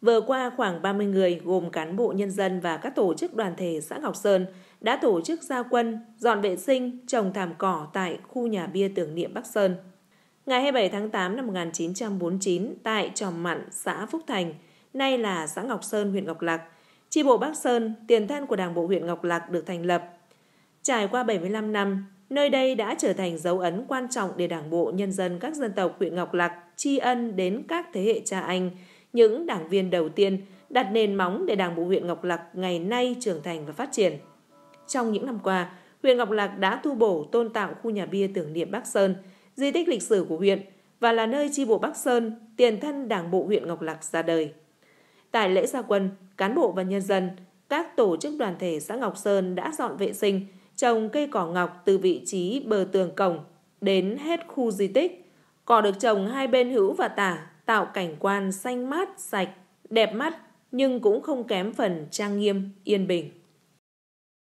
Vừa qua khoảng 30 người gồm cán bộ nhân dân và các tổ chức đoàn thể xã Ngọc Sơn đã tổ chức gia quân, dọn vệ sinh, trồng thảm cỏ tại khu nhà bia tưởng niệm Bắc Sơn. Ngày 27 tháng 8 năm 1949 tại Tròm Mặn, xã Phúc Thành, nay là xã Ngọc Sơn, huyện Ngọc Lặc, chi bộ Bắc Sơn, tiền thân của Đảng bộ huyện Ngọc Lặc được thành lập. Trải qua 75 năm, nơi đây đã trở thành dấu ấn quan trọng để Đảng bộ nhân dân các dân tộc huyện Ngọc Lặc tri ân đến các thế hệ cha anh, những đảng viên đầu tiên đặt nền móng để Đảng bộ huyện Ngọc Lặc ngày nay trưởng thành và phát triển. Trong những năm qua, huyện Ngọc Lặc đã tu bổ tôn tạo khu nhà bia tưởng niệm Bắc Sơn, di tích lịch sử của huyện và là nơi chi bộ Bắc Sơn, tiền thân Đảng bộ huyện Ngọc Lặc ra đời. Tại lễ gia quân, cán bộ và nhân dân, các tổ chức đoàn thể xã Ngọc Sơn đã dọn vệ sinh, trồng cây cỏ ngọc từ vị trí bờ tường cổng đến hết khu di tích. Cỏ được trồng hai bên hữu và tả tạo cảnh quan xanh mát, sạch, đẹp mắt nhưng cũng không kém phần trang nghiêm, yên bình.